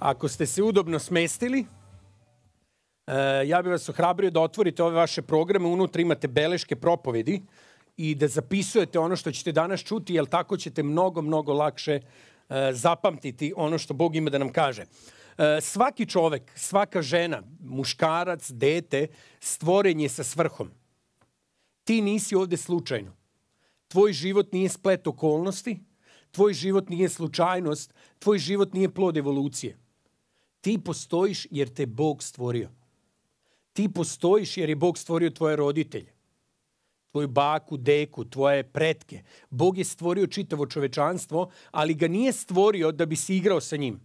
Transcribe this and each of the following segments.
Ako ste se udobno smestili, e, ja bih vas ohrabrio da otvorite ove vaše programe. Unutra imate beleške propovedi i da zapisujete ono što ćete danas čuti, jer tako ćete mnogo, mnogo lakše e, zapamtiti ono što Bog ima da nam kaže. E, svaki čovek, svaka žena, muškarac, dete, stvoren je sa svrhom. Ti nisi ovde slučajno. Tvoj život nije splet okolnosti, tvoj život nije slučajnost, tvoj život nije plod evolucije. Ti postojiš jer te Bog stvorio. Ti postojiš jer je Bog stvorio tvoje roditelje, tvoju baku, deku, tvoje pretke. Bog je stvorio čitavo čovečanstvo, ali ga nije stvorio da bi se igrao sa njim.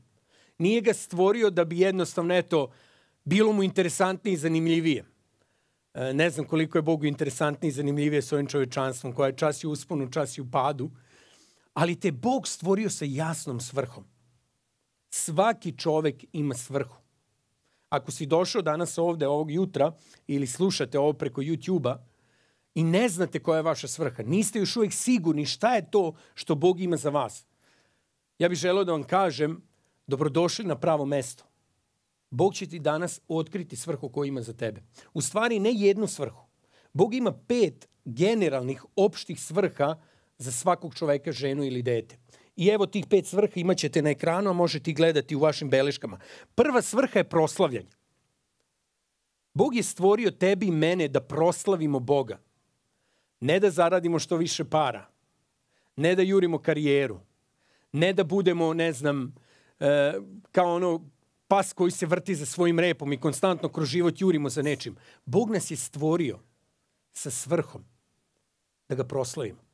Nije ga stvorio da bi jednostavno, eto, bilo mu interesantnije i zanimljivije. E, ne znam koliko je Bogu interesantnije i zanimljivije s ovim čovečanstvom, koja je čas i u usponu, čas i u padu, ali te Bog stvorio sa jasnom svrhom svaki čovek ima svrhu. Ako si došao danas ovde ovog jutra ili slušate ovo preko YouTube-a i ne znate koja je vaša svrha, niste još uvijek sigurni šta je to što Bog ima za vas. Ja bih želeo da vam kažem, dobrodošli na pravo mesto. Bog će ti danas otkriti svrhu koju ima za tebe. U stvari ne jednu svrhu. Bog ima pet generalnih opštih svrha za svakog čoveka, ženu ili dete i evo tih pet svrha imaćete na ekranu, a možete ih gledati u vašim beleškama. Prva svrha je proslavljanje. Bog je stvorio tebi i mene da proslavimo Boga. Ne da zaradimo što više para. Ne da jurimo karijeru. Ne da budemo, ne znam, e, kao ono pas koji se vrti za svojim repom i konstantno kroz život jurimo za nečim. Bog nas je stvorio sa svrhom da ga proslavimo.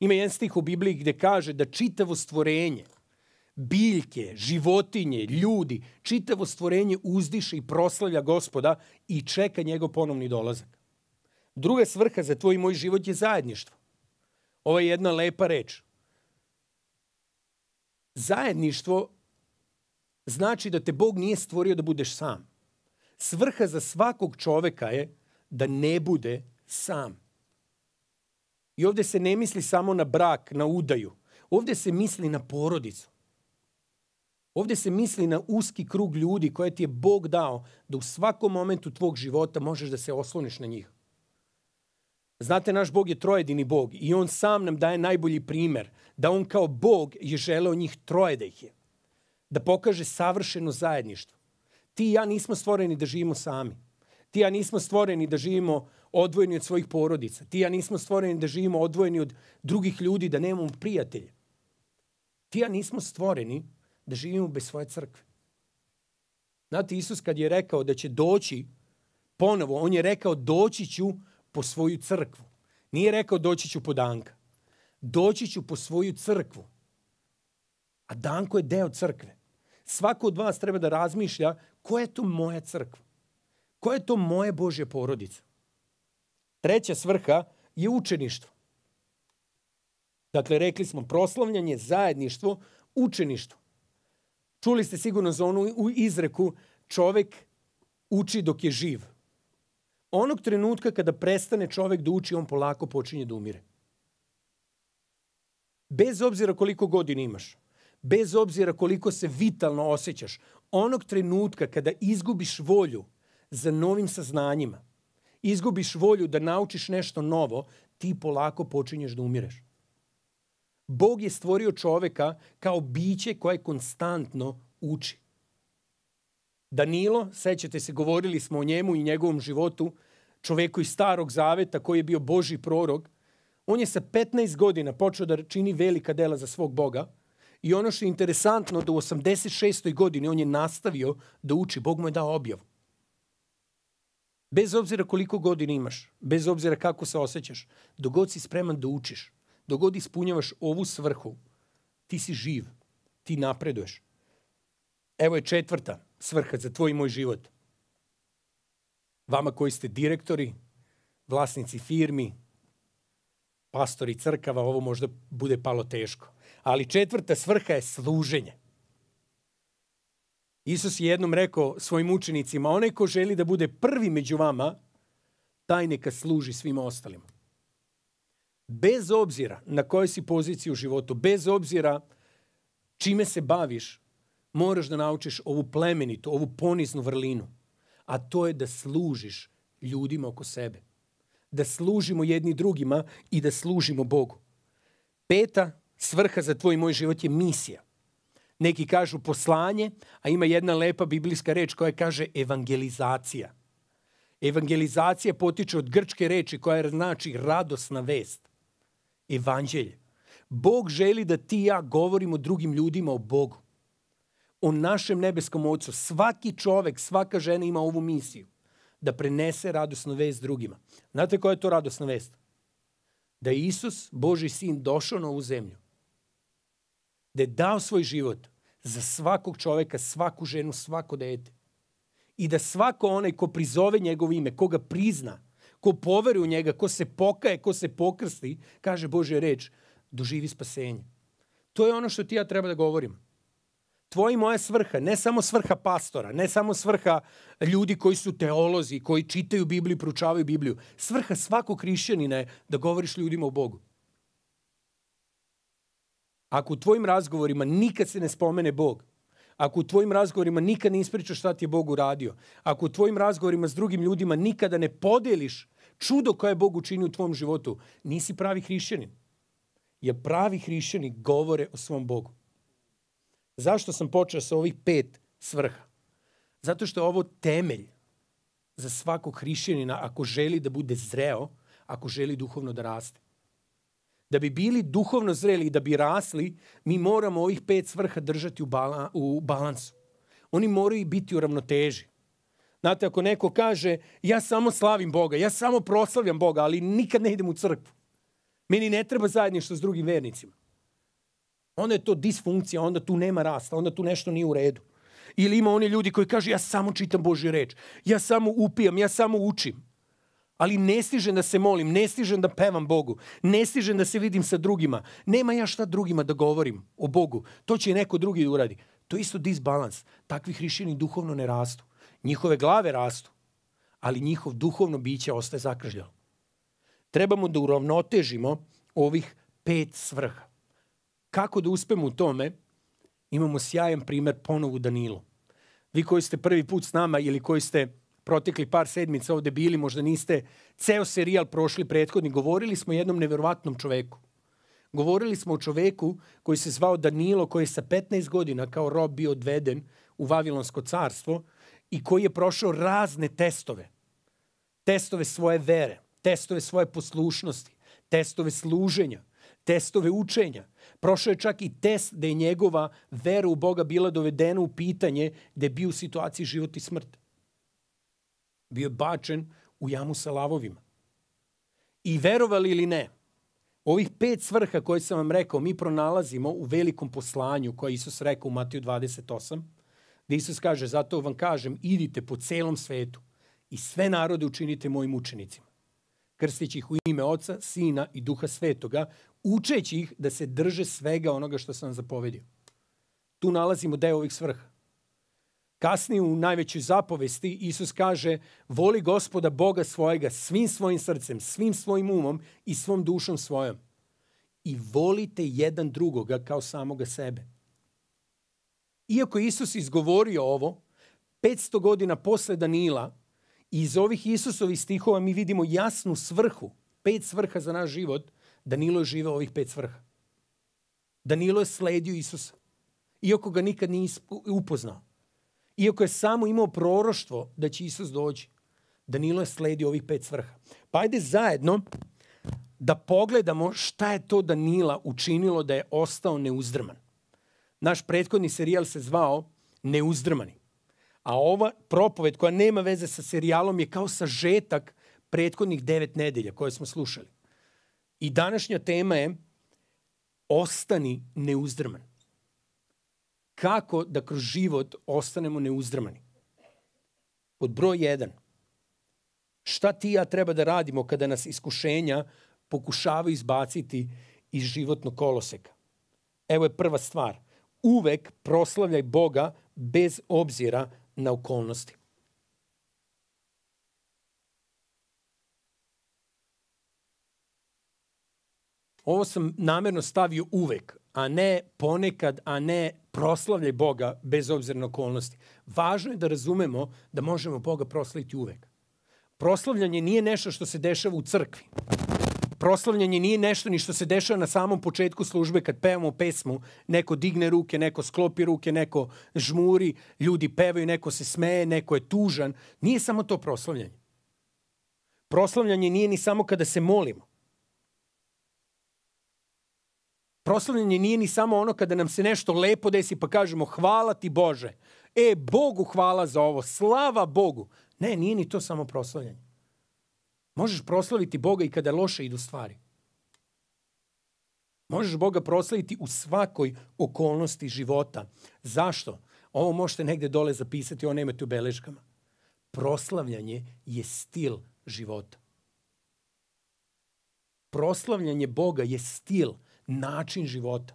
Ima jedan stih u Bibliji gde kaže da čitavo stvorenje, biljke, životinje, ljudi, čitavo stvorenje uzdiše i proslavlja gospoda i čeka njegov ponovni dolazak. Druga svrha za tvoj i moj život je zajedništvo. Ovo je jedna lepa reč. Zajedništvo znači da te Bog nije stvorio da budeš sam. Svrha za svakog čoveka je da ne bude sam. I ovde se ne misli samo na brak, na udaju. Ovde se misli na porodicu. Ovde se misli na uski krug ljudi koje ti je Bog dao da u svakom momentu tvog života možeš da se osloniš na njih. Znate, naš Bog je trojedini Bog i On sam nam daje najbolji primer da On kao Bog je želeo njih troje da ih je. Da pokaže savršeno zajedništvo. Ti i ja nismo stvoreni da živimo sami. Ti ja nismo stvoreni da živimo odvojeni od svojih porodica. Ti ja nismo stvoreni da živimo odvojeni od drugih ljudi, da nemamo prijatelje. Ti ja nismo stvoreni da živimo bez svoje crkve. Znate, Isus kad je rekao da će doći ponovo, on je rekao doći ću po svoju crkvu. Nije rekao doći ću po Danka. Doći ću po svoju crkvu. A Danko je deo crkve. Svako od vas treba da razmišlja koja je to moja crkva. Koje je to moje Božje porodica? Treća svrha je učeništvo. Dakle, rekli smo proslavljanje, zajedništvo, učeništvo. Čuli ste sigurno za onu u izreku čovek uči dok je živ. Onog trenutka kada prestane čovek da uči, on polako počinje da umire. Bez obzira koliko godina imaš, bez obzira koliko se vitalno osjećaš, onog trenutka kada izgubiš volju, za novim saznanjima, izgubiš volju da naučiš nešto novo, ti polako počinješ da umireš. Bog je stvorio čoveka kao biće koje konstantno uči. Danilo, sećate se, govorili smo o njemu i njegovom životu, čoveku iz starog zaveta koji je bio Boži prorok, on je sa 15 godina počeo da čini velika dela za svog Boga i ono što je interesantno da u 86. godini on je nastavio da uči, Bog mu je dao objavu. Bez obzira koliko godina imaš, bez obzira kako se osjećaš, dogod si spreman da učiš, dogod ispunjavaš ovu svrhu, ti si živ, ti napreduješ. Evo je četvrta svrha za tvoj i moj život. Vama koji ste direktori, vlasnici firmi, pastori crkava, ovo možda bude palo teško. Ali četvrta svrha je služenje. Isus je jednom rekao svojim učenicima, onaj ko želi da bude prvi među vama, taj neka služi svima ostalima. Bez obzira na kojoj si poziciji u životu, bez obzira čime se baviš, moraš da naučiš ovu plemenitu, ovu poniznu vrlinu, a to je da služiš ljudima oko sebe. Da služimo jedni drugima i da služimo Bogu. Peta svrha za tvoj i moj život je misija neki kažu poslanje, a ima jedna lepa biblijska reč koja kaže evangelizacija. Evangelizacija potiče od grčke reči koja znači radosna vest. Evanđelje. Bog želi da ti i ja govorimo drugim ljudima o Bogu. O našem nebeskom ocu. Svaki čovek, svaka žena ima ovu misiju. Da prenese radosnu vest drugima. Znate koja je to radosna vest? Da je Isus, Boži sin, došao na ovu zemlju da je dao svoj život za svakog čoveka, svaku ženu, svako dete. I da svako onaj ko prizove njegovo ime, ko ga prizna, ko poveri u njega, ko se pokaje, ko se pokrsti, kaže Bože reč, doživi spasenje. To je ono što ti ja treba da govorim. Tvoja i moja svrha, ne samo svrha pastora, ne samo svrha ljudi koji su teolozi, koji čitaju Bibliju, proučavaju Bibliju, svrha svakog hrišćanina je da govoriš ljudima o Bogu. Ako u tvojim razgovorima nikad se ne spomene Bog, ako u tvojim razgovorima nikad ne ispričaš šta ti je Bog uradio, ako u tvojim razgovorima s drugim ljudima nikada ne podeliš čudo koje je Bog učinio u tvom životu, nisi pravi hrišćanin. Jer pravi hrišćani govore o svom Bogu. Zašto sam počeo sa ovih pet svrha? Zato što je ovo temelj za svakog hrišćanina ako želi da bude zreo, ako želi duhovno da raste da bi bili duhovno zreli i da bi rasli, mi moramo ovih pet svrha držati u, bala, u balansu. Oni moraju biti u ravnoteži. Znate, ako neko kaže, ja samo slavim Boga, ja samo proslavljam Boga, ali nikad ne idem u crkvu. Meni ne treba zajedništvo s drugim vernicima. Onda je to disfunkcija, onda tu nema rasta, onda tu nešto nije u redu. Ili ima oni ljudi koji kaže, ja samo čitam Božju reč, ja samo upijam, ja samo učim ali ne stižem da se molim, ne stižem da pevam Bogu, ne stižem da se vidim sa drugima. Nema ja šta drugima da govorim o Bogu. To će neko drugi da uradi. To je isto disbalans. Takvi hrišćani duhovno ne rastu. Njihove glave rastu, ali njihov duhovno biće ostaje zakržljeno. Trebamo da uravnotežimo ovih pet svrha. Kako da uspemo u tome, imamo sjajan primer ponovu Danilu. Vi koji ste prvi put s nama ili koji ste protekli par sedmica ovde bili, možda niste ceo serijal prošli prethodni, govorili smo o jednom neverovatnom čoveku. Govorili smo o čoveku koji se zvao Danilo, koji je sa 15 godina kao rob bio odveden u Vavilonsko carstvo i koji je prošao razne testove. Testove svoje vere, testove svoje poslušnosti, testove služenja, testove učenja. Prošao je čak i test da je njegova vera u Boga bila dovedena u pitanje da je bio u situaciji život i smrti bio je bačen u jamu sa lavovima. I verovali ili ne, ovih pet svrha koje sam vam rekao, mi pronalazimo u velikom poslanju koje Isus rekao u Matiju 28, gde Isus kaže, zato vam kažem, idite po celom svetu i sve narode učinite mojim učenicima, krstići ih u ime Oca, Sina i Duha Svetoga, učeći ih da se drže svega onoga što sam vam zapovedio. Tu nalazimo deo ovih svrha. Kasnije u najvećoj zapovesti Isus kaže voli gospoda Boga svojega svim svojim srcem, svim svojim umom i svom dušom svojom. I volite jedan drugoga kao samoga sebe. Iako Isus izgovorio ovo, 500 godina posle Danila, iz ovih Isusovih stihova mi vidimo jasnu svrhu, pet svrha za naš život, Danilo je živeo ovih pet svrha. Danilo je sledio Isusa, iako ga nikad nije upoznao. Iako je samo imao proroštvo da će Isus doći, Danilo je sledio ovih pet svrha. Pa ajde zajedno da pogledamo šta je to Danila učinilo da je ostao neuzdrman. Naš prethodni serijal se zvao Neuzdrmani. A ova propoved koja nema veze sa serijalom je kao sažetak prethodnih devet nedelja koje smo slušali. I današnja tema je Ostani neuzdrman kako da kroz život ostanemo neuzdrmani. Pod broj 1. Šta ti ja treba da radimo kada nas iskušenja pokušavaju izbaciti iz životnog koloseka? Evo je prva stvar. Uvek proslavljaj Boga bez obzira na okolnosti. Ovo sam namerno stavio uvek, a ne ponekad, a ne proslavljaj Boga bez obzira na okolnosti. Važno je da razumemo da možemo Boga proslaviti uvek. Proslavljanje nije nešto što se dešava u crkvi. Proslavljanje nije nešto ni što se dešava na samom početku službe kad pevamo pesmu, neko digne ruke, neko sklopi ruke, neko žmuri, ljudi pevaju, neko se smeje, neko je tužan. Nije samo to proslavljanje. Proslavljanje nije ni samo kada se molimo. proslavljanje nije ni samo ono kada nam se nešto lepo desi pa kažemo hvala ti Bože. E, Bogu hvala za ovo, slava Bogu. Ne, nije ni to samo proslavljanje. Možeš proslaviti Boga i kada loše idu stvari. Možeš Boga proslaviti u svakoj okolnosti života. Zašto? Ovo možete negde dole zapisati, ovo nemate u beleškama. Proslavljanje je stil života. Proslavljanje Boga je stil života način života.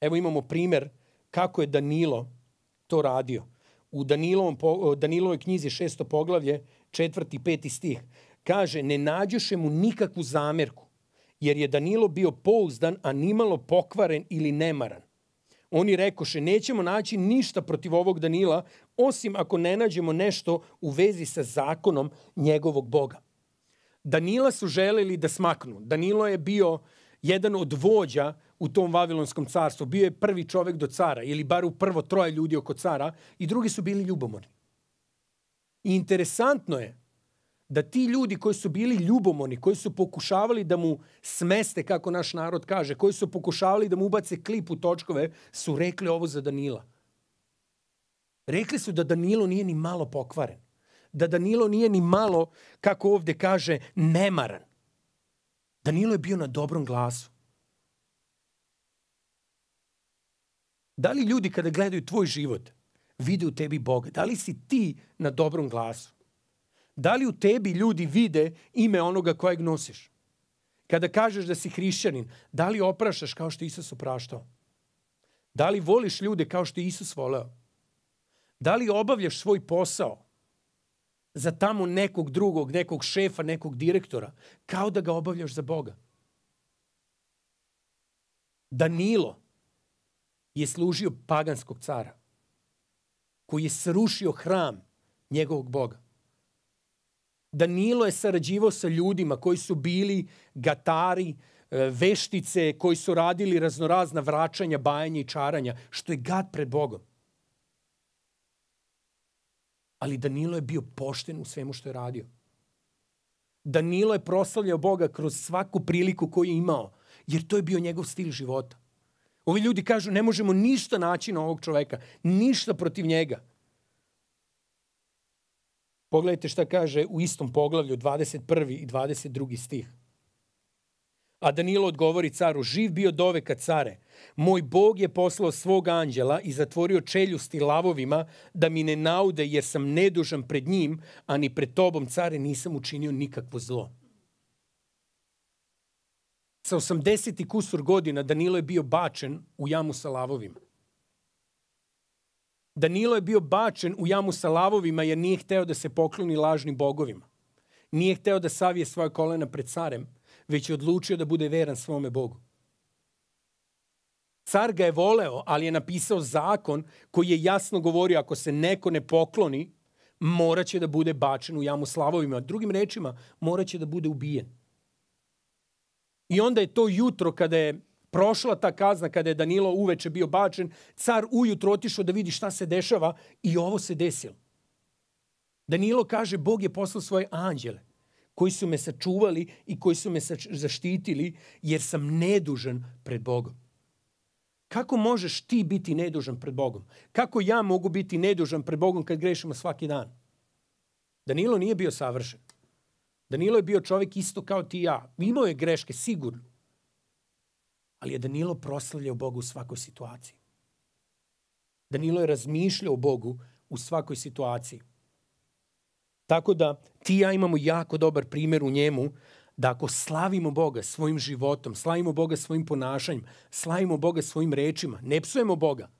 Evo imamo primer kako je Danilo to radio. U Danilovom, Danilovoj knjizi šesto poglavlje, četvrti, peti stih, kaže ne nađoše mu nikakvu zamerku, jer je Danilo bio pouzdan, a nimalo pokvaren ili nemaran. Oni rekoše, nećemo naći ništa protiv ovog Danila, osim ako ne nađemo nešto u vezi sa zakonom njegovog Boga. Danila su želeli da smaknu. Danilo je bio uh, jedan od vođa u tom Vavilonskom carstvu. Bio je prvi čovjek do cara, ili bar u prvo troje ljudi oko cara, i drugi su bili ljubomorni. I interesantno je da ti ljudi koji su bili ljubomorni, koji su pokušavali da mu smeste, kako naš narod kaže, koji su pokušavali da mu ubace klip u točkove, su rekli ovo za Danila. Rekli su da Danilo nije ni malo pokvaren. Da Danilo nije ni malo, kako ovde kaže, nemaran. Danilo je bio na dobrom glasu. Da li ljudi kada gledaju tvoj život vide u tebi Boga? Da li si ti na dobrom glasu? Da li u tebi ljudi vide ime onoga kojeg nosiš? Kada kažeš da si hrišćanin, da li oprašaš kao što Isus opraštao? Da li voliš ljude kao što je Isus voleo? Da li obavljaš svoj posao za tamo nekog drugog, nekog šefa, nekog direktora, kao da ga obavljaš za Boga. Danilo je služio paganskog cara koji je srušio hram njegovog Boga. Danilo je sarađivao sa ljudima koji su bili gatari, e, veštice, koji su radili raznorazna vraćanja, bajanja i čaranja, što je gad pred Bogom. Ali Danilo je bio pošten u svemu što je radio. Danilo je proslavljao Boga kroz svaku priliku koju je imao, jer to je bio njegov stil života. Ovi ljudi kažu ne možemo ništa naći na ovog čoveka, ništa protiv njega. Pogledajte šta kaže u istom poglavlju 21. i 22. stih. A Danilo odgovori caru, živ bio doveka care, Moj Bog je poslao svog anđela i zatvorio čeljusti lavovima da mi ne naude jer sam nedužan pred njim, a ni pred tobom, care, nisam učinio nikakvo zlo. Sa 80 kusur godina Danilo je bio bačen u jamu sa lavovima. Danilo je bio bačen u jamu sa lavovima jer nije hteo da se pokloni lažnim bogovima. Nije hteo da savije svoje kolena pred carem, već je odlučio da bude veran svome Bogu. Car ga je voleo, ali je napisao zakon koji je jasno govorio ako se neko ne pokloni, moraće da bude bačen u jamu slavovima. Drugim rečima, moraće da bude ubijen. I onda je to jutro kada je prošla ta kazna, kada je Danilo uveče bio bačen, car ujutro otišao da vidi šta se dešava i ovo se desilo. Danilo kaže, Bog je poslao svoje anđele koji su me sačuvali i koji su me zaštitili jer sam nedužan pred Bogom. Kako možeš ti biti nedužan pred Bogom? Kako ja mogu biti nedužan pred Bogom kad grešimo svaki dan? Danilo nije bio savršen. Danilo je bio čovjek isto kao ti i ja. Imao je greške, sigurno. Ali je Danilo proslavljao Bogu u svakoj situaciji. Danilo je razmišljao o Bogu u svakoj situaciji. Tako da ti i ja imamo jako dobar primjer u njemu da ako slavimo Boga svojim životom, slavimo Boga svojim ponašanjem, slavimo Boga svojim rečima, ne psujemo Boga,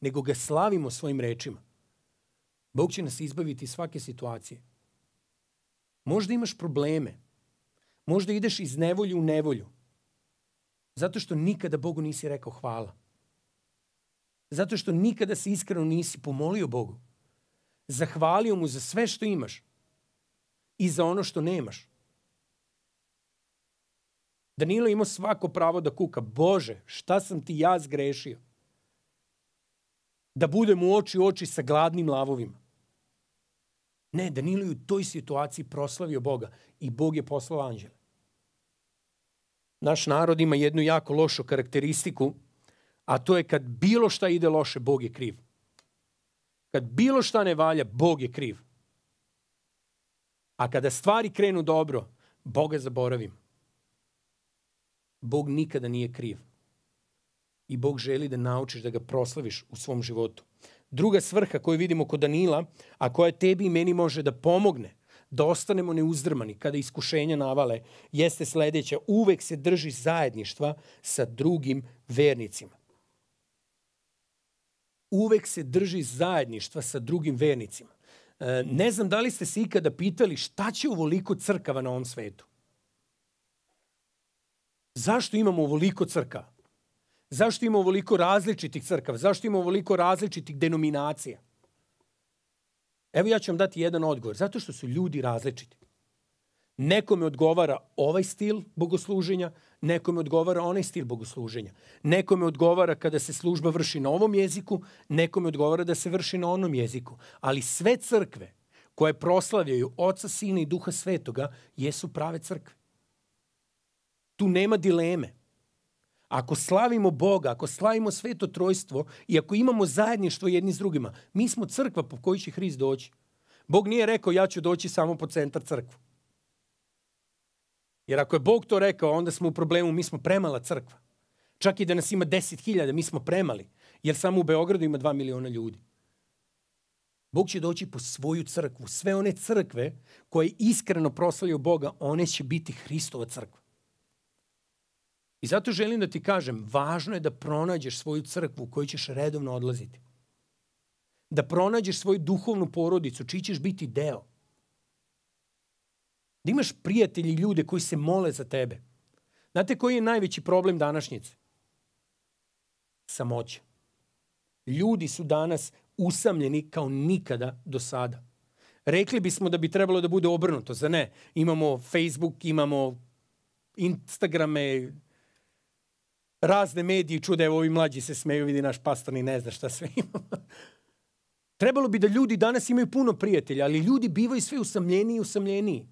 nego ga slavimo svojim rečima. Bog će nas izbaviti iz svake situacije. Možda imaš probleme. Možda ideš iz nevolju u nevolju. Zato što nikada Bogu nisi rekao hvala. Zato što nikada se iskreno nisi pomolio Bogu. Zahvalio mu za sve što imaš i za ono što nemaš. Danilo imao svako pravo da kuka. Bože, šta sam ti ja zgrešio? Da budem u oči u oči sa gladnim lavovima. Ne, Danilo je u toj situaciji proslavio Boga i Bog je poslao anđele. Naš narod ima jednu jako lošu karakteristiku, a to je kad bilo šta ide loše, Bog je kriv. Kad bilo šta ne valja, Bog je kriv. A kada stvari krenu dobro, Boga zaboravimo. Bog nikada nije kriv. I Bog želi da naučiš da ga proslaviš u svom životu. Druga svrha koju vidimo kod Danila, a koja tebi i meni može da pomogne da ostanemo neuzdrmani kada iskušenja navale, jeste sledeća. Uvek se drži zajedništva sa drugim vernicima. Uvek se drži zajedništva sa drugim vernicima. E, ne znam da li ste se ikada pitali šta će ovoliko crkava na ovom svetu zašto imamo ovoliko crka? Zašto imamo ovoliko različitih crkava? Zašto imamo ovoliko različitih denominacija? Evo ja ću vam dati jedan odgovor. Zato što su ljudi različiti. Nekome odgovara ovaj stil bogosluženja, nekome odgovara onaj stil bogosluženja. Nekome odgovara kada se služba vrši na ovom jeziku, nekome odgovara da se vrši na onom jeziku. Ali sve crkve koje proslavljaju Oca, Sina i Duha Svetoga jesu prave crkve. Tu nema dileme. Ako slavimo Boga, ako slavimo sveto trojstvo i ako imamo zajedništvo jedni s drugima, mi smo crkva po kojoj će Hrist doći. Bog nije rekao ja ću doći samo po centar crkvu. Jer ako je Bog to rekao, onda smo u problemu, mi smo premala crkva. Čak i da nas ima 10.000, mi smo premali. Jer samo u Beogradu ima 2 miliona ljudi. Bog će doći po svoju crkvu. Sve one crkve koje iskreno proslavljaju Boga, one će biti Hristova crkva. I zato želim da ti kažem, važno je da pronađeš svoju crkvu u koju ćeš redovno odlaziti. Da pronađeš svoju duhovnu porodicu, čiji ćeš biti deo. Da imaš prijatelji i ljude koji se mole za tebe. Znate koji je najveći problem današnjice? Samoća. Ljudi su danas usamljeni kao nikada do sada. Rekli bismo da bi trebalo da bude obrnuto, za ne. Imamo Facebook, imamo Instagrame, razne medije čude, evo ovi mlađi se smeju, vidi naš pastor ni ne zna šta sve ima. Trebalo bi da ljudi danas imaju puno prijatelja, ali ljudi bivaju sve usamljeniji i usamljeniji.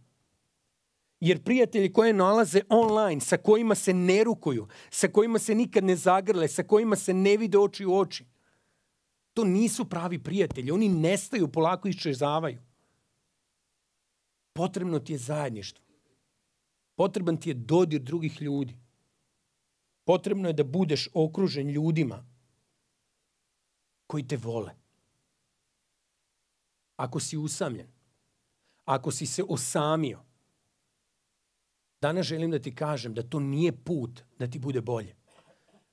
Jer prijatelji koje nalaze online, sa kojima se ne rukuju, sa kojima se nikad ne zagrle, sa kojima se ne vide oči u oči, to nisu pravi prijatelji. Oni nestaju, polako iščezavaju. Potrebno ti je zajedništvo. Potreban ti je dodir drugih ljudi potrebno je da budeš okružen ljudima koji te vole. Ako si usamljen, ako si se osamio, danas želim da ti kažem da to nije put da ti bude bolje.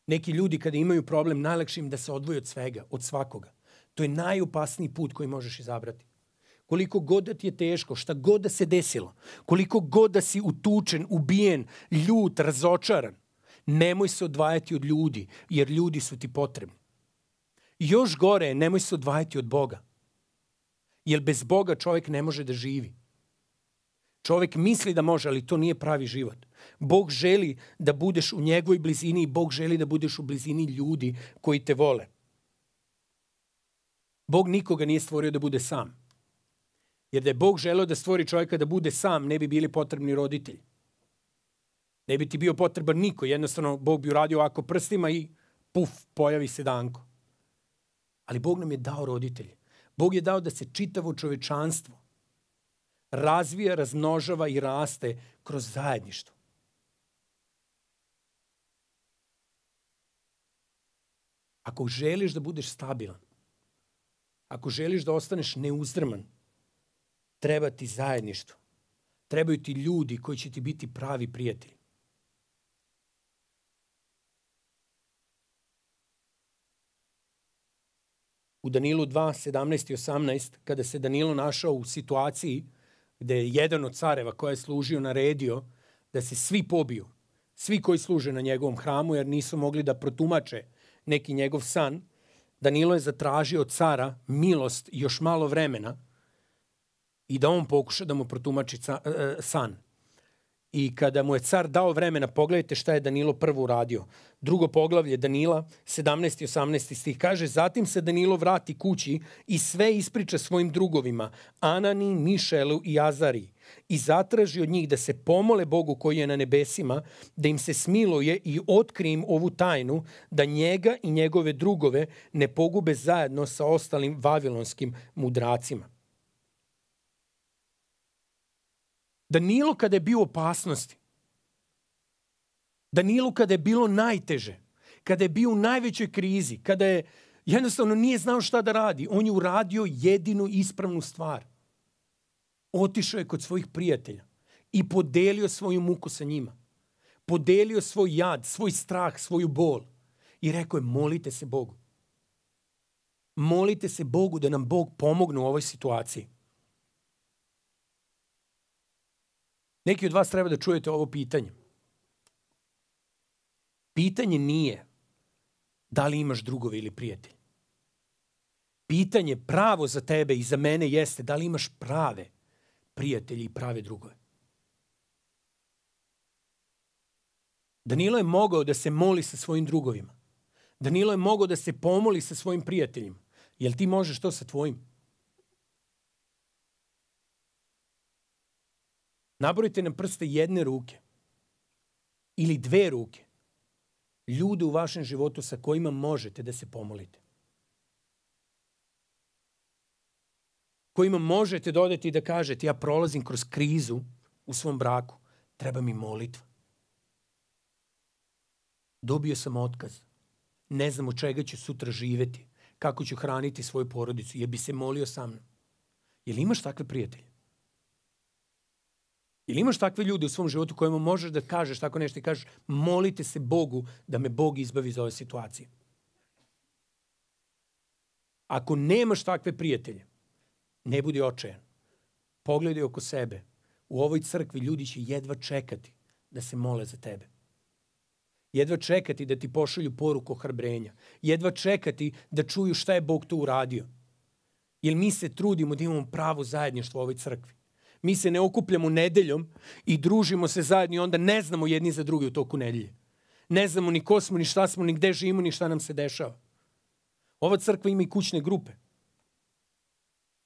Neki ljudi kada imaju problem, najlakše im da se odvoje od svega, od svakoga. To je najopasniji put koji možeš izabrati. Koliko god da ti je teško, šta god da se desilo, koliko god da si utučen, ubijen, ljut, razočaran, nemoj se odvajati od ljudi, jer ljudi su ti potrebni. Još gore je, nemoj se odvajati od Boga. Jer bez Boga čovjek ne može da živi. Čovjek misli da može, ali to nije pravi život. Bog želi da budeš u njegovoj blizini i Bog želi da budeš u blizini ljudi koji te vole. Bog nikoga nije stvorio da bude sam. Jer da je Bog želeo da stvori čovjeka da bude sam, ne bi bili potrebni roditelji. Ne bi ti bio potreban niko. Jednostavno, Bog bi uradio ovako prstima i puf, pojavi se danko. Ali Bog nam je dao roditelje. Bog je dao da se čitavo čovečanstvo razvija, raznožava i raste kroz zajedništvo. Ako želiš da budeš stabilan, ako želiš da ostaneš neuzdrman, treba ti zajedništvo. Trebaju ti ljudi koji će ti biti pravi prijatelji. u Danilu 2, 17 i 18, kada se Danilo našao u situaciji gde je jedan od careva koja je služio naredio da se svi pobiju, svi koji služe na njegovom hramu, jer nisu mogli da protumače neki njegov san, Danilo je zatražio od cara milost još malo vremena i da on pokuša da mu protumači e, e, san i kada mu je car dao vremena, pogledajte šta je Danilo prvo uradio. Drugo poglavlje Danila, 17. i 18. stih, kaže Zatim se Danilo vrati kući i sve ispriča svojim drugovima, Anani, Mišelu i Azari i zatraži od njih da se pomole Bogu koji je na nebesima, da im se smiloje i otkri im ovu tajnu, da njega i njegove drugove ne pogube zajedno sa ostalim vavilonskim mudracima. Danilo kada je bio u opasnosti, Danilo kada je bilo najteže, kada je bio u najvećoj krizi, kada je jednostavno nije znao šta da radi, on je uradio jedinu ispravnu stvar. Otišao je kod svojih prijatelja i podelio svoju muku sa njima. Podelio svoj jad, svoj strah, svoju bol. I rekao je, molite se Bogu. Molite se Bogu da nam Bog pomogne u ovoj situaciji. Neki od vas treba da čujete ovo pitanje. Pitanje nije da li imaš drugove ili prijatelje. Pitanje pravo za tebe i za mene jeste da li imaš prave prijatelje i prave drugove. Danilo je mogao da se moli sa svojim drugovima. Danilo je mogao da se pomoli sa svojim prijateljima. Jel ti možeš to sa tvojim? Nabrojite nam prste jedne ruke ili dve ruke ljude u vašem životu sa kojima možete da se pomolite. Kojima možete dodati da kažete ja prolazim kroz krizu u svom braku, treba mi molitva. Dobio sam otkaz. Ne znam od čega ću sutra živeti, kako ću hraniti svoju porodicu, jer bi se molio sa mnom. li imaš takve prijatelje? Ili imaš takve ljude u svom životu kojima možeš da kažeš tako nešto i kažeš molite se Bogu da me Bog izbavi iz ove situacije. Ako nemaš takve prijatelje, ne budi očajan. Pogledaj oko sebe. U ovoj crkvi ljudi će jedva čekati da se mole za tebe. Jedva čekati da ti pošalju poruku hrabrenja. Jedva čekati da čuju šta je Bog to uradio. Jer mi se trudimo da imamo pravo zajedništvo u ovoj crkvi mi se ne okupljamo nedeljom i družimo se zajedno i onda ne znamo jedni za drugi u toku nedelje. Ne znamo ni ko smo, ni šta smo, ni gde živimo, ni šta nam se dešava. Ova crkva ima i kućne grupe.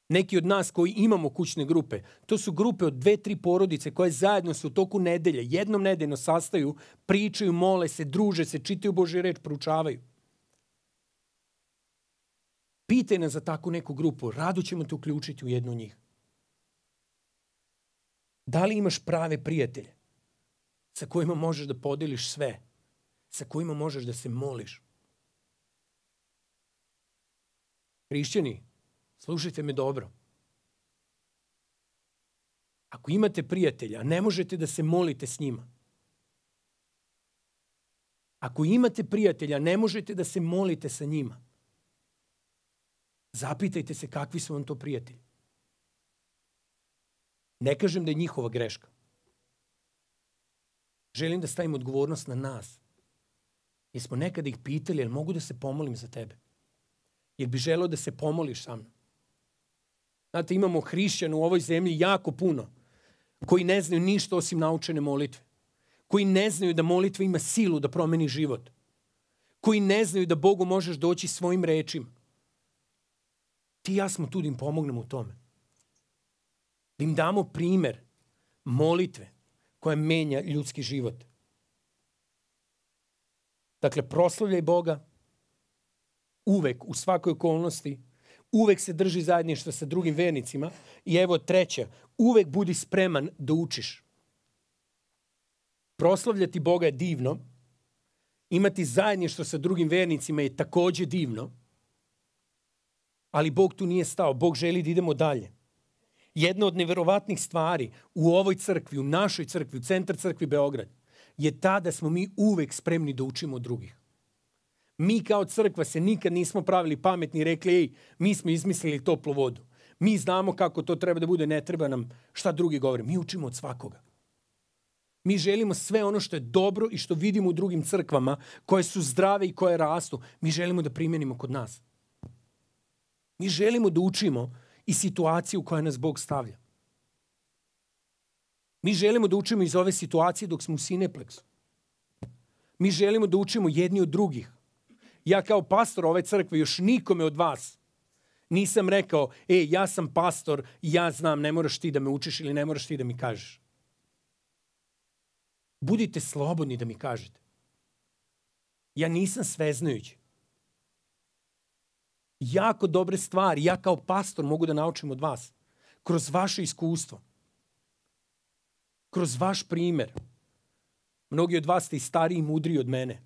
Neki od nas koji imamo kućne grupe, to su grupe od dve, tri porodice koje zajedno se u toku nedelje, jednom nedeljno sastaju, pričaju, mole se, druže se, čitaju Božju reč, proučavaju. Pitaj nas za takvu neku grupu, rado ćemo te uključiti u jednu njih. Da li imaš prave prijatelje sa kojima možeš da podeliš sve, sa kojima možeš da se moliš? Hrišćani, slušajte me dobro. Ako imate prijatelja, ne možete da se molite s njima. Ako imate prijatelja, ne možete da se molite sa njima. Zapitajte se kakvi su vam to prijatelji. Ne kažem da je njihova greška. Želim da stavim odgovornost na nas. Jer smo nekada ih pitali, jel mogu da se pomolim za tebe? Jer bi želeo da se pomoliš sa mnom? Znate, imamo hrišćan u ovoj zemlji jako puno koji ne znaju ništa osim naučene molitve. Koji ne znaju da molitva ima silu da promeni život. Koji ne znaju da Bogu možeš doći svojim rečima. Ti i ja smo tu da im pomognemo u tome. Da im damo primer molitve koja menja ljudski život. Dakle, proslavljaj Boga uvek, u svakoj okolnosti, uvek se drži zajedništva sa drugim vernicima i evo treća, uvek budi spreman da učiš. Proslavljati Boga je divno, imati zajedništvo sa drugim vernicima je takođe divno, ali Bog tu nije stao, Bog želi da idemo dalje. Jedna od neverovatnih stvari u ovoj crkvi, u našoj crkvi, u centar crkvi Beograd, je ta da smo mi uvek spremni da učimo drugih. Mi kao crkva se nikad nismo pravili pametni i rekli, ej, mi smo izmislili toplu vodu. Mi znamo kako to treba da bude, ne treba nam šta drugi govore. Mi učimo od svakoga. Mi želimo sve ono što je dobro i što vidimo u drugim crkvama, koje su zdrave i koje rastu, mi želimo da primjenimo kod nas. Mi želimo da učimo i situaciju koje nas Bog stavlja. Mi želimo da učimo iz ove situacije dok smo u sinepleksu. Mi želimo da učimo jedni od drugih. Ja kao pastor ove crkve još nikome od vas nisam rekao, e, ja sam pastor, ja znam, ne moraš ti da me učiš ili ne moraš ti da mi kažeš. Budite slobodni da mi kažete. Ja nisam sveznajući jako dobre stvari. Ja kao pastor mogu da naučim od vas. Kroz vaše iskustvo. Kroz vaš primer. Mnogi od vas ste i stariji i mudriji od mene.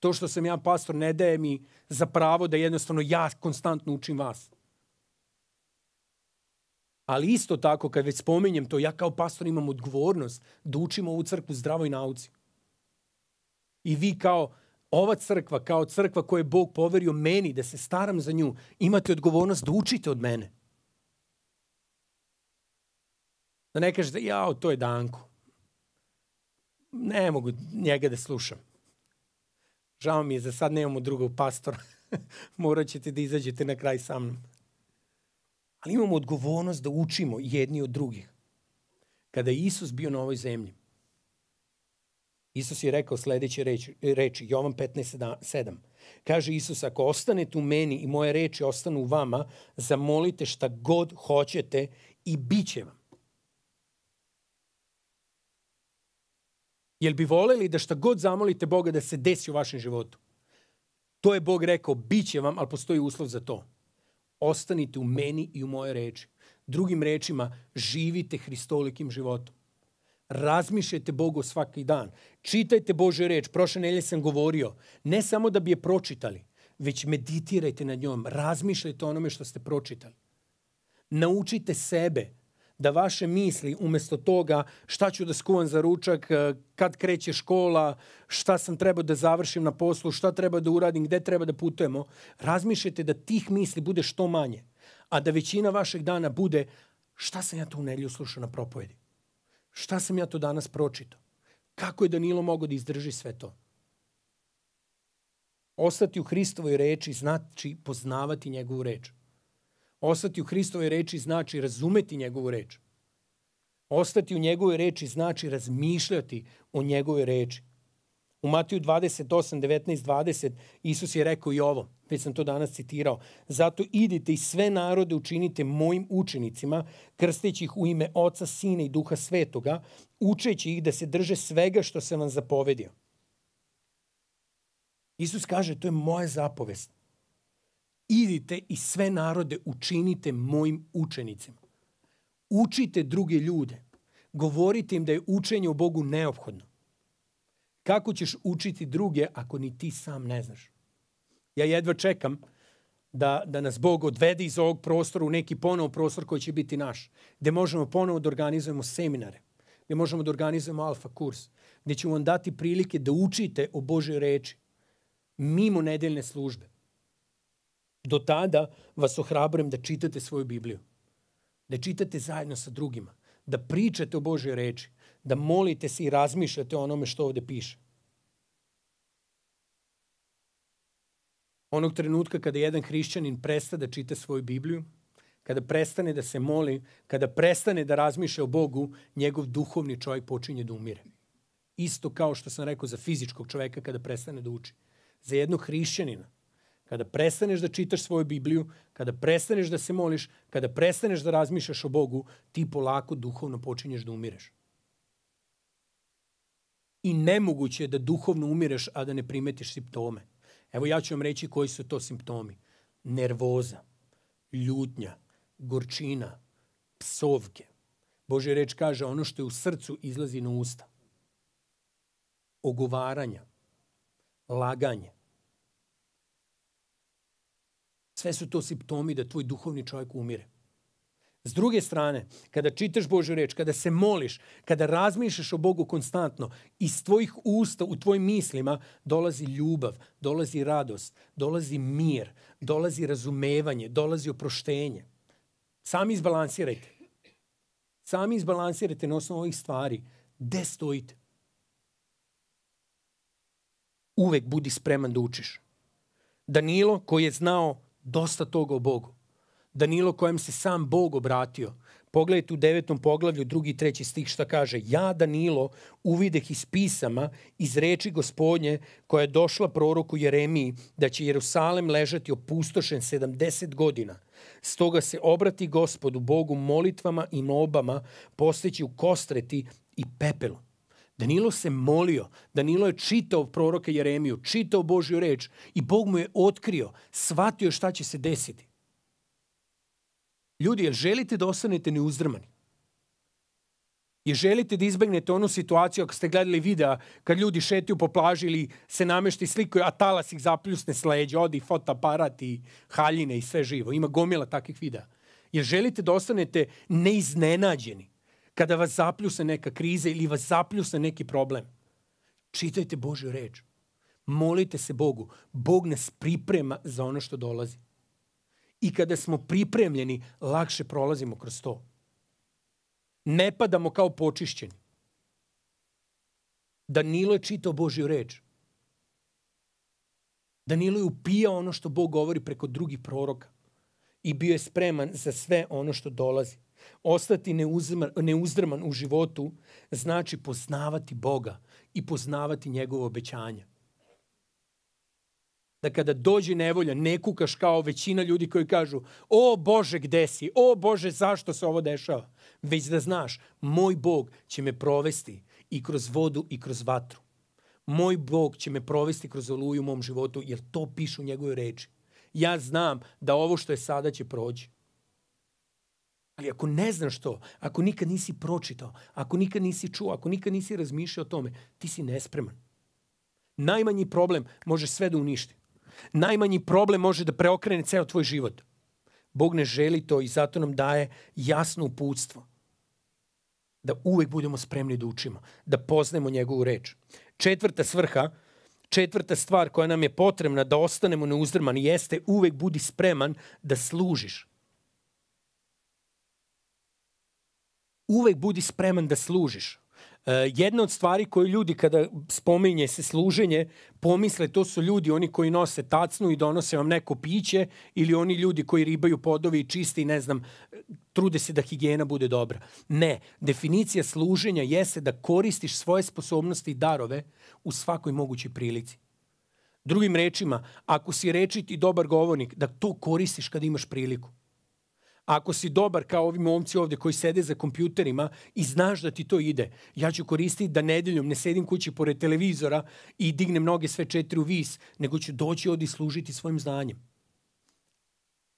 To što sam ja pastor ne daje mi za pravo da jednostavno ja konstantno učim vas. Ali isto tako, kad već spominjem to, ja kao pastor imam odgovornost da učim ovu crkvu zdravoj nauci. I vi kao ova crkva kao crkva koju je Bog poverio meni, da se staram za nju, imate odgovornost da učite od mene. Da ne kažete, jao, to je Danko. Ne mogu njega da slušam. Žao mi je, za sad nemamo drugog pastora. Morat ćete da izađete na kraj sa mnom. Ali imamo odgovornost da učimo jedni od drugih. Kada je Isus bio na ovoj zemlji, Isus je rekao sledeće reči, reči Jovan 15.7. Kaže Isus, ako ostanete u meni i moje reči ostanu u vama, zamolite šta god hoćete i bit će vam. Jel bi voleli da šta god zamolite Boga da se desi u vašem životu? To je Bog rekao, bit će vam, ali postoji uslov za to. Ostanite u meni i u moje reči. Drugim rečima, živite hristolikim životom razmišljajte Bogu svaki dan. Čitajte Božju reč. Prošle nelje sam govorio. Ne samo da bi je pročitali, već meditirajte nad njom. Razmišljajte onome što ste pročitali. Naučite sebe da vaše misli umesto toga šta ću da skuvam za ručak, eh, kad kreće škola, šta sam trebao da završim na poslu, šta treba da uradim, gde treba da putujemo, razmišljajte da tih misli bude što manje, a da većina vašeg dana bude šta sam ja tu u nedlju slušao na propovedi Šta sam ja to danas pročito? Kako je Danilo mogo da izdrži sve to? Ostati u Hristovoj reči znači poznavati njegovu reč. Ostati u Hristovoj reči znači razumeti njegovu reč. Ostati u njegovoj reči znači razmišljati o njegovoj reči. U Matiju 28, 19, 20 Isus je rekao i ovo već sam to danas citirao. Zato idite i sve narode učinite mojim učenicima, krsteći ih u ime Oca, Sine i Duha Svetoga, učeći ih da se drže svega što sam vam zapovedio. Isus kaže, to je moja zapovest. Idite i sve narode učinite mojim učenicima. Učite druge ljude. Govorite im da je učenje o Bogu neophodno. Kako ćeš učiti druge ako ni ti sam ne znaš? Ja jedva čekam da, da nas Bog odvede iz ovog prostora u neki ponov prostor koji će biti naš. Gde možemo ponovo da organizujemo seminare. Gde možemo da organizujemo alfa kurs. Gde ćemo vam dati prilike da učite o Božoj reči. Mimo nedeljne službe. Do tada vas ohrabrujem da čitate svoju Bibliju. Da čitate zajedno sa drugima. Da pričate o Božoj reči. Da molite se i razmišljate o onome što ovde piše. onog trenutka kada jedan hrišćanin presta da čita svoju Bibliju, kada prestane da se moli, kada prestane da razmišlja o Bogu, njegov duhovni čovjek počinje da umire. Isto kao što sam rekao za fizičkog čoveka kada prestane da uči. Za jednog hrišćanina, kada prestaneš da čitaš svoju Bibliju, kada prestaneš da se moliš, kada prestaneš da razmišljaš o Bogu, ti polako duhovno počinješ da umireš. I nemoguće je da duhovno umireš, a da ne primetiš simptome. Evo ja ću vam reći koji su to simptomi. Nervoza, ljutnja, gorčina, psovke. Bože reč kaže ono što je u srcu izlazi na usta. Ogovaranja, laganje. Sve su to simptomi da tvoj duhovni čovjek umire. S druge strane, kada čitaš Božju reč, kada se moliš, kada razmišljaš o Bogu konstantno, iz tvojih usta, u tvojim mislima dolazi ljubav, dolazi radost, dolazi mir, dolazi razumevanje, dolazi oproštenje. Sami izbalansirajte. Sami izbalansirajte na osnovu ovih stvari. Gde stojite? Uvek budi spreman da učiš. Danilo, koji je znao dosta toga o Bogu, Danilo kojem se sam Bog obratio. Pogledajte u devetom poglavlju, drugi i treći stih šta kaže. Ja, Danilo, uvideh iz pisama, iz reči gospodnje koja je došla proroku Jeremiji da će Jerusalem ležati opustošen 70 godina. Stoga se obrati gospodu Bogu molitvama i mobama posteći u kostreti i pepelu. Danilo se molio, Danilo je čitao proroka Jeremiju, čitao Božju reč i Bog mu je otkrio, shvatio šta će se desiti. Ljudi, jel želite da ostanete neuzdrmani? Je želite da izbegnete onu situaciju ako ste gledali videa kad ljudi šetiju po plaži ili se namešti slikaju, a talas ih zapljusne sleđe, odi fotoaparat i haljine i sve živo. Ima gomila takvih videa. Je želite da ostanete neiznenađeni kada vas zapljuse neka kriza ili vas zapljuse neki problem? Čitajte Božju reč. Molite se Bogu. Bog nas priprema za ono što dolazi i kada smo pripremljeni, lakše prolazimo kroz to. Ne padamo kao počišćeni. Danilo je čitao Božju reč. Danilo je upijao ono što Bog govori preko drugih proroka i bio je spreman za sve ono što dolazi. Ostati neuzdrman u životu znači poznavati Boga i poznavati njegovo obećanje da kada dođe nevolja ne kukaš kao većina ljudi koji kažu o Bože gde si, o Bože zašto se ovo dešava, već da znaš moj Bog će me provesti i kroz vodu i kroz vatru. Moj Bog će me provesti kroz oluju u mom životu jer to piše u njegovoj reči. Ja znam da ovo što je sada će proći. Ali ako ne znaš to, ako nikad nisi pročitao, ako nikad nisi čuo, ako nikad nisi razmišljao o tome, ti si nespreman. Najmanji problem može sve da uništi najmanji problem može da preokrene ceo tvoj život. Bog ne želi to i zato nam daje jasno uputstvo. Da uvek budemo spremni da učimo, da poznemo njegovu reč. Četvrta svrha, četvrta stvar koja nam je potrebna da ostanemo neuzdrmani jeste uvek budi spreman da služiš. Uvek budi spreman da služiš. Eh, jedna od stvari koje ljudi kada spominje se služenje, pomisle to su ljudi oni koji nose tacnu i donose vam neko piće ili oni ljudi koji ribaju podovi i čisti i ne znam, trude se da higijena bude dobra. Ne, definicija služenja jeste da koristiš svoje sposobnosti i darove u svakoj mogućoj prilici. Drugim rečima, ako si rečiti dobar govornik, da to koristiš kad imaš priliku Ako si dobar kao ovi momci ovde koji sede za kompjuterima i znaš da ti to ide, ja ću koristiti da nedeljom ne sedim kući pored televizora i dignem noge sve četiri u vis, nego ću doći ovde i služiti svojim znanjem.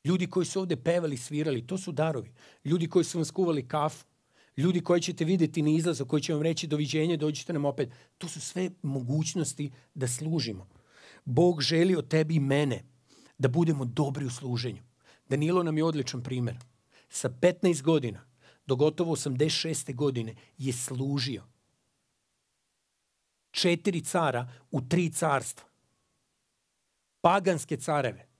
Ljudi koji su ovde pevali, svirali, to su darovi. Ljudi koji su vam skuvali kafu, ljudi koji ćete videti na izlazu, koji će vam reći doviđenje, dođite nam opet. To su sve mogućnosti da služimo. Bog želi od tebi i mene da budemo dobri u služenju. Danilo nam je odličan primer. Sa 15 godina do gotovo 86. godine je služio. Četiri cara u tri carstva. Paganske careve.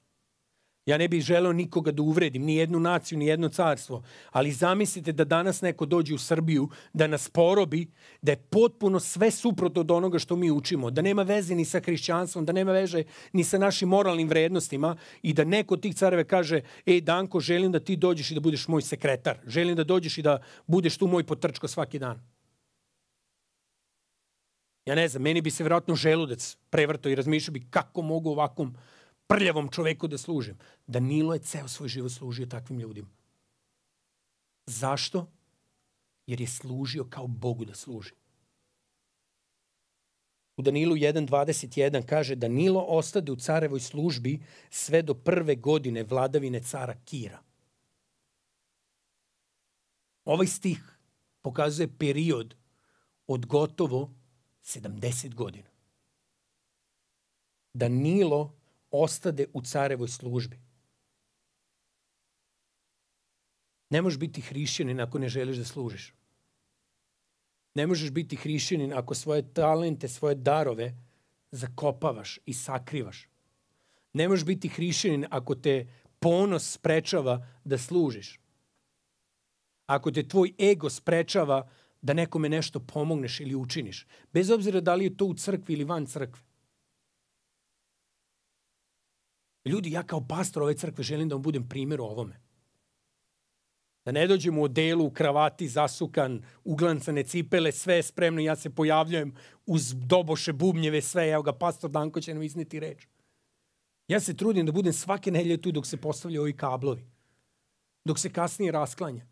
Ja ne bih želeo nikoga da uvredim, ni jednu naciju, ni jedno carstvo. Ali zamislite da danas neko dođe u Srbiju, da nas porobi, da je potpuno sve suprotno od onoga što mi učimo. Da nema veze ni sa hrišćanstvom, da nema veze ni sa našim moralnim vrednostima i da neko od tih careve kaže, ej Danko, želim da ti dođeš i da budeš moj sekretar. Želim da dođeš i da budeš tu moj potrčko svaki dan. Ja ne znam, meni bi se vjerojatno želudac prevrto i razmišljao bi kako mogu ovakvom prljavom čoveku da služim. Danilo je ceo svoj život služio takvim ljudima. Zašto? Jer je služio kao Bogu da služi. U Danilu 1.21 kaže Danilo ostade u carevoj službi sve do prve godine vladavine cara Kira. Ovaj stih pokazuje period od gotovo 70 godina. Danilo ostade u carevoj službi. Ne možeš biti hrišćanin ako ne želiš da služiš. Ne možeš biti hrišćanin ako svoje talente, svoje darove zakopavaš i sakrivaš. Ne možeš biti hrišćanin ako te ponos sprečava da služiš. Ako te tvoj ego sprečava da nekome nešto pomogneš ili učiniš. Bez obzira da li je to u crkvi ili van crkve. Ljudi, ja kao pastor ove crkve želim da vam budem primjer u ovome. Da ne dođem u odelu, u kravati, zasukan, uglancane cipele, sve je spremno, ja se pojavljujem uz doboše bubnjeve, sve, evo ga, pastor Danko će nam izneti reč. Ja se trudim da budem svake nedelje tu dok se postavljaju ovi kablovi. Dok se kasnije rasklanja.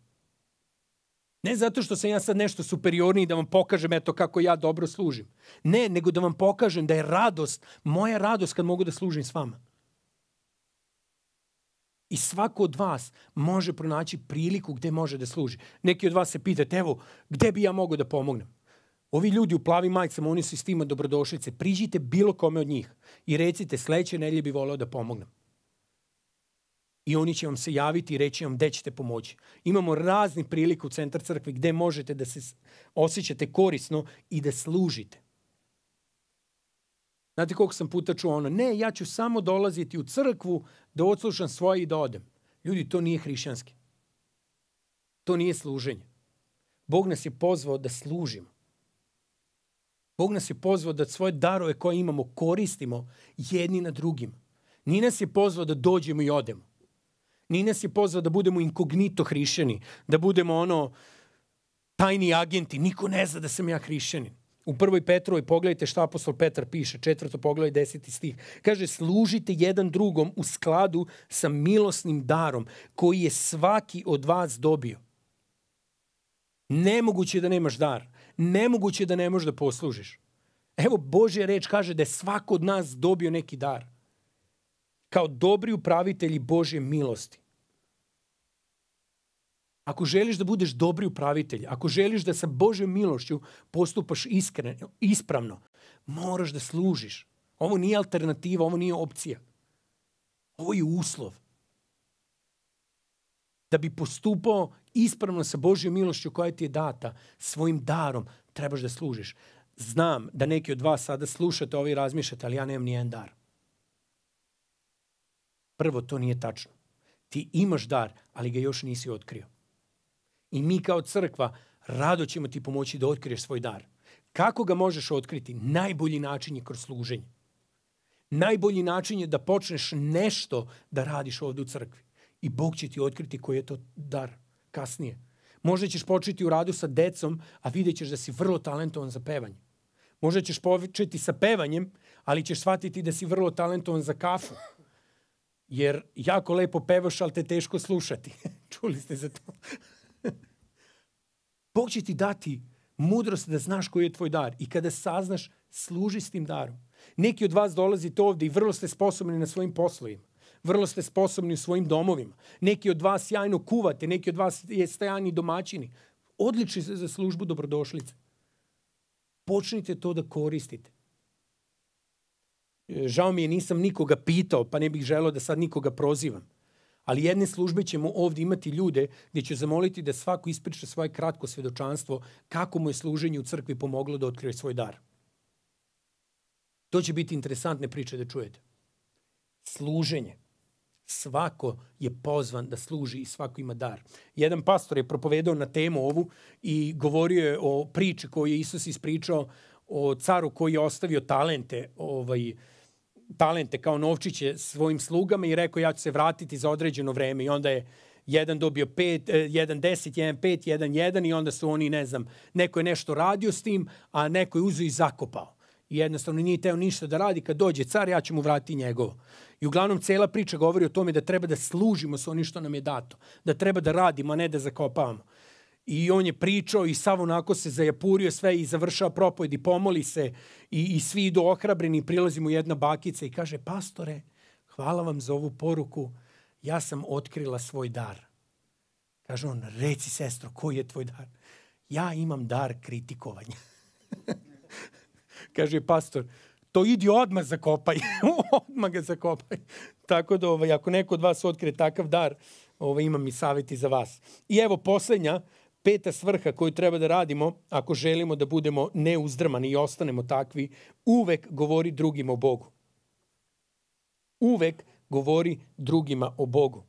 Ne zato što sam ja sad nešto superiorniji da vam pokažem eto kako ja dobro služim. Ne, nego da vam pokažem da je radost, moja radost kad mogu da služim s vama. I svako od vas može pronaći priliku gde može da služi. Neki od vas se pitate, evo, gde bi ja mogao da pomognem? Ovi ljudi u plavim majicama, oni su s tima dobrodošlice. Priđite bilo kome od njih i recite, sledeće nelje bi voleo da pomognem. I oni će vam se javiti i reći vam gde ćete pomoći. Imamo razni prilike u centar crkve gde možete da se osjećate korisno i da služite. Znate koliko sam puta čuo ono, ne, ja ću samo dolaziti u crkvu da odslušam svoje i da odem. Ljudi, to nije hrišćanski. To nije služenje. Bog nas je pozvao da služimo. Bog nas je pozvao da svoje darove koje imamo koristimo jedni na drugima. Nije nas je pozvao da dođemo i odemo. Nije nas je pozvao da budemo inkognito hrišćani, da budemo ono tajni agenti, niko ne zna da sam ja hrišćanin. U prvoj Petrovoj pogledajte šta apostol Petar piše, četvrto pogledaj deseti stih. Kaže, služite jedan drugom u skladu sa milosnim darom koji je svaki od vas dobio. Nemoguće je da nemaš dar. Nemoguće je da ne možeš da poslužiš. Evo, Božja reč kaže da je svako od nas dobio neki dar. Kao dobri upravitelji Božje milosti. Ako želiš da budeš dobri upravitelj, ako želiš da sa Božjom milošću postupaš iskreno, ispravno, moraš da služiš. Ovo nije alternativa, ovo nije opcija. Ovo je uslov. Da bi postupao ispravno sa Božjom milošću koja ti je data, svojim darom trebaš da služiš. Znam da neki od vas sada slušate ovo i razmišljate, ali ja nemam nijen dar. Prvo, to nije tačno. Ti imaš dar, ali ga još nisi otkrio. I mi kao crkva rado ćemo ti pomoći da otkriješ svoj dar. Kako ga možeš otkriti? Najbolji način je kroz služenje. Najbolji način je da počneš nešto da radiš ovdje u crkvi. I Bog će ti otkriti koji je to dar kasnije. Možda ćeš početi u radu sa decom, a vidjet ćeš da si vrlo talentovan za pevanje. Možda ćeš početi sa pevanjem, ali ćeš shvatiti da si vrlo talentovan za kafu. Jer jako lepo pevaš, ali te teško slušati. Čuli ste za to? Bog će ti dati mudrost da znaš koji je tvoj dar i kada saznaš, služi s tim darom. Neki od vas dolazite ovde i vrlo ste sposobni na svojim poslovima. Vrlo ste sposobni u svojim domovima. Neki od vas sjajno kuvate, neki od vas je stajani domaćini. Odlični ste za službu dobrodošlice. Počnite to da koristite. E, žao mi je, nisam nikoga pitao, pa ne bih želao da sad nikoga prozivam ali jedne službe ćemo ovde imati ljude gde će zamoliti da svako ispriča svoje kratko svedočanstvo kako mu je služenje u crkvi pomoglo da otkrije svoj dar. To će biti interesantne priče da čujete. Služenje. Svako je pozvan da služi i svako ima dar. Jedan pastor je propovedao na temu ovu i govorio je o priči koju je Isus ispričao o caru koji je ostavio talente ovaj, uh, talente kao novčiće svojim slugama i rekao ja ću se vratiti za određeno vreme i onda je jedan dobio 5, 1 10, 1 5, 1 1 i onda su oni, ne znam, neko je nešto radio s tim, a neko je uzeo i zakopao. I jednostavno nije teo ništa da radi, kad dođe car, ja ću mu vratiti njegovo. I uglavnom cela priča govori o tome da treba da služimo sa onim što nam je dato, da treba da radimo, a ne da zakopavamo i on je pričao i sav onako se zajapurio sve i završava propojed i pomoli se i, i svi idu ohrabreni i prilazi mu jedna bakica i kaže, pastore, hvala vam za ovu poruku, ja sam otkrila svoj dar. Kaže on, reci sestro, koji je tvoj dar? Ja imam dar kritikovanja. kaže pastor, to idi odmah zakopaj. odmah ga zakopaj. Tako da, ovaj, ako neko od vas otkrije takav dar, ovaj, imam i savjeti za vas. I evo, poslednja, Peta svrha koju treba da radimo, ako želimo da budemo neuzdrmani i ostanemo takvi, uvek govori drugima o Bogu. Uvek govori drugima o Bogu.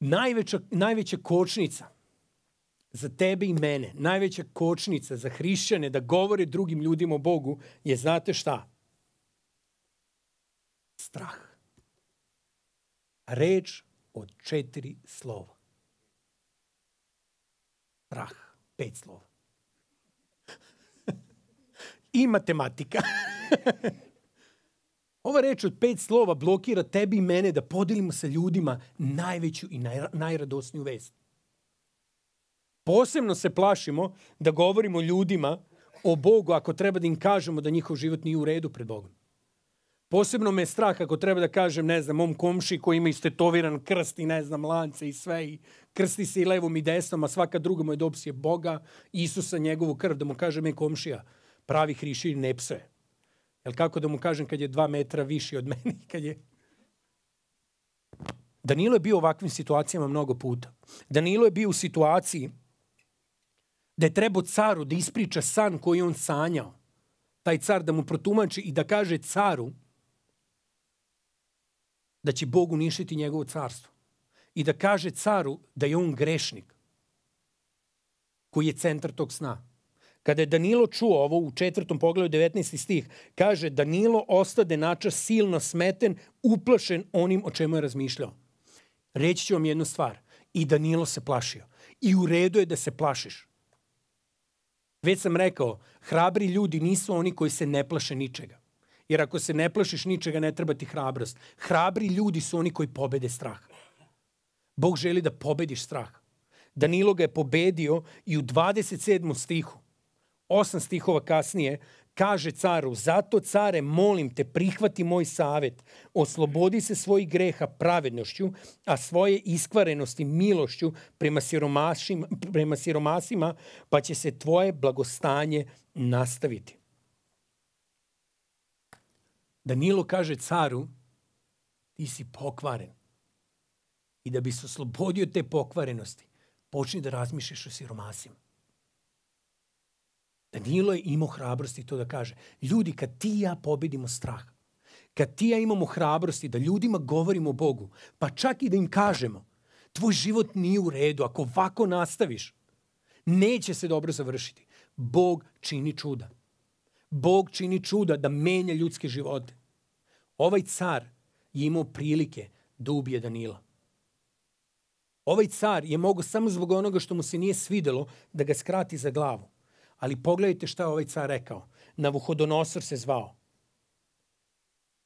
Najveća, najveća kočnica za tebe i mene, najveća kočnica za hrišćane da govore drugim ljudima o Bogu je, znate šta? Strah. Reč od četiri slova. Prah. Pet slova. I matematika. Ova reč od pet slova blokira tebi i mene da podelimo sa ljudima najveću i naj, najradosniju vest. Posebno se plašimo da govorimo ljudima o Bogu ako treba da im kažemo da njihov život nije u redu pred Bogom. Posebno me je strah ako treba da kažem, ne znam, mom komši koji ima istetoviran krst i ne znam, lance i sve i krsti se i levom i desnom, a svaka druga mu je dopsije Boga, Isusa, njegovu krv, da mu kaže me komšija, pravi hriši ne pse. Jel kako da mu kažem kad je dva metra viši od meni, kad je... Danilo je bio u ovakvim situacijama mnogo puta. Danilo je bio u situaciji da je trebao caru da ispriča san koji on sanjao. Taj car da mu protumači i da kaže caru da će Bog uništiti njegovo carstvo i da kaže caru da je on grešnik, koji je centar tog sna. Kada je Danilo čuo ovo u četvrtom pogledu 19. stih, kaže Danilo ostade načas silno smeten, uplašen onim o čemu je razmišljao. Reći ću vam jednu stvar. I Danilo se plašio. I u redu je da se plašiš. Već sam rekao, hrabri ljudi nisu oni koji se ne plaše ničega. Jer ako se ne plašiš ničega, ne treba ti hrabrost. Hrabri ljudi su oni koji pobede strah. Bog želi da pobediš strah. Danilo ga je pobedio i u 27. stihu, osam stihova kasnije, kaže caru, zato care molim te prihvati moj savet, oslobodi se svojih greha pravednošću, a svoje iskvarenosti milošću prema, prema siromasima, pa će se tvoje blagostanje nastaviti. Danilo kaže caru, ti si pokvaren i da bi se oslobodio te pokvarenosti, počni da razmišljaš o siromasima. Danilo je imao hrabrosti to da kaže. Ljudi, kad ti i ja pobedimo strah, kad ti i ja imamo hrabrosti da ljudima govorimo o Bogu, pa čak i da im kažemo, tvoj život nije u redu, ako ovako nastaviš, neće se dobro završiti. Bog čini čuda. Bog čini čuda da menja ljudske živote. Ovaj car je imao prilike da ubije Danila. Ovaj car je mogao samo zbog onoga što mu se nije svidelo da ga skrati za glavu. Ali pogledajte šta je ovaj car rekao. Navuhodonosor se zvao.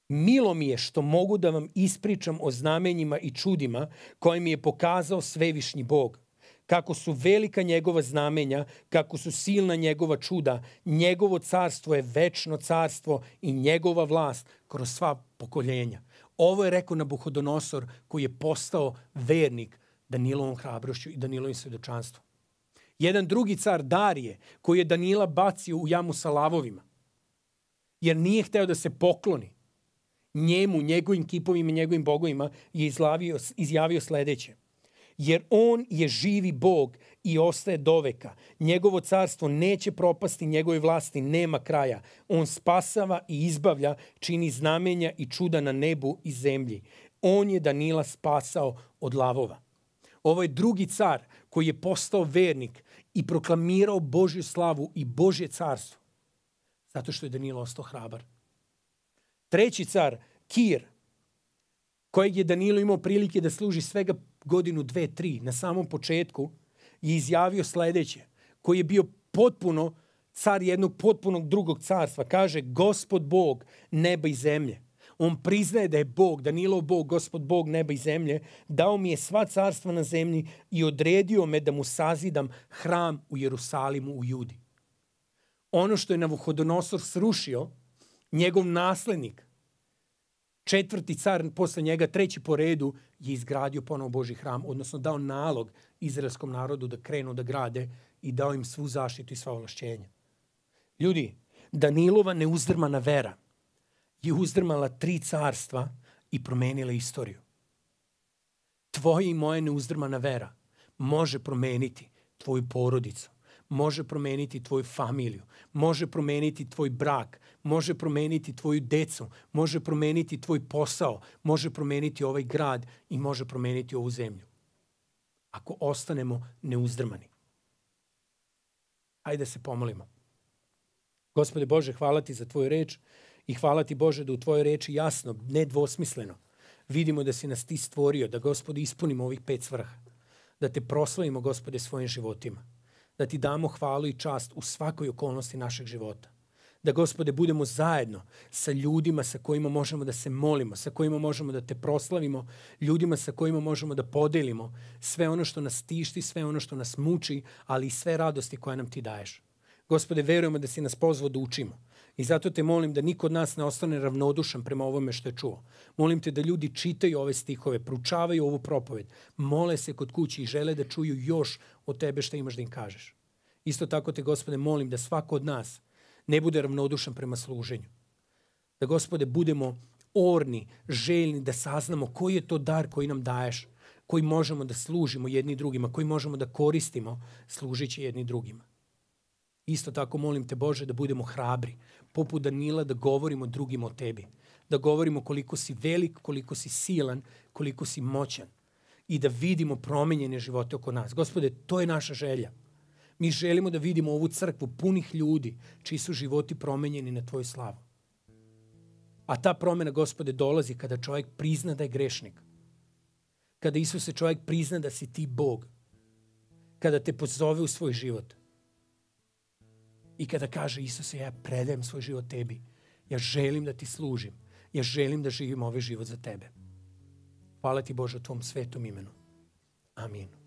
Milo mi je što mogu da vam ispričam o znamenjima i čudima koje mi je pokazao svevišnji Bog. Kako su velika njegova znamenja, kako su silna njegova čuda, njegovo carstvo je večno carstvo i njegova vlast kroz sva pokoljenja. Ovo je rekao Nabuhodonosor koji je postao vernik Danilovom hrabrošću i Danilovim svedočanstvom. Jedan drugi car Darije, koji je Danila bacio u jamu sa lavovima, jer nije hteo da se pokloni njemu, njegovim kipovima i njegovim bogovima, je izlavio, izjavio sledeće. Jer on je živi bog i ostaje doveka. Njegovo carstvo neće propasti, njegove vlasti nema kraja. On spasava i izbavlja, čini znamenja i čuda na nebu i zemlji. On je Danila spasao od lavova ovaj drugi car koji je postao vernik i proklamirao Božju slavu i Božje carstvo. Zato što je Danilo ostao hrabar. Treći car, Kir, kojeg je Danilo imao prilike da služi svega godinu, dve, tri, na samom početku, je izjavio sledeće, koji je bio potpuno car jednog potpunog drugog carstva. Kaže, gospod Bog, neba i zemlje On priznaje da je Bog, Danilo Bog, gospod Bog neba i zemlje, dao mi je sva carstva na zemlji i odredio me da mu sazidam hram u Jerusalimu u Judi. Ono što je Navuhodonosor srušio, njegov naslednik, četvrti car, posle njega treći po redu, je izgradio ponovo Boži hram, odnosno dao nalog izraelskom narodu da krenu da grade i dao im svu zaštitu i sva ovlašćenja. Ljudi, Danilova neuzdrmana vera je uzdrmala tri carstva i promenila istoriju. Tvoja i moje neuzdrmana vera može promeniti tvoju porodicu, može promeniti tvoju familiju, može promeniti tvoj brak, može promeniti tvoju decu, može promeniti tvoj posao, može promeniti ovaj grad i može promeniti ovu zemlju. Ako ostanemo neuzdrmani. Hajde da se pomolimo. Gospode Bože, hvala ti za tvoju reč. I hvala ti Bože da u tvojoj reči jasno, nedvosmisleno, vidimo da si nas ti stvorio, da gospode ispunimo ovih pet svrha. Da te proslavimo gospode svojim životima. Da ti damo hvalu i čast u svakoj okolnosti našeg života. Da gospode budemo zajedno sa ljudima sa kojima možemo da se molimo, sa kojima možemo da te proslavimo, ljudima sa kojima možemo da podelimo sve ono što nas tišti, sve ono što nas muči, ali i sve radosti koje nam ti daješ. Gospode, verujemo da si nas pozvao da učimo, I zato te molim da niko od nas ne ostane ravnodušan prema ovome što je čuo. Molim te da ljudi čitaju ove stihove, pručavaju ovu propoved, mole se kod kući i žele da čuju još od tebe što imaš da im kažeš. Isto tako te, gospode, molim da svako od nas ne bude ravnodušan prema služenju. Da, gospode, budemo orni, željni da saznamo koji je to dar koji nam daješ, koji možemo da služimo jedni drugima, koji možemo da koristimo služići jedni drugima. Isto tako molim te Bože da budemo hrabri poput Danila da govorimo drugim o tebi. Da govorimo koliko si velik, koliko si silan, koliko si moćan. I da vidimo promenjene živote oko nas. Gospode, to je naša želja. Mi želimo da vidimo ovu crkvu punih ljudi čiji su životi promenjeni na tvoju slavu. A ta promena, gospode, dolazi kada čovjek prizna da je grešnik. Kada Isuse čovjek prizna da si ti Bog. Kada te pozove u svoj život i kada kaže Isuse ja predajem svoj život tebi, ja želim da ti služim, ja želim da živim ovaj život za tebe. Hvala ti Bože u tvom svetom imenu. Amin.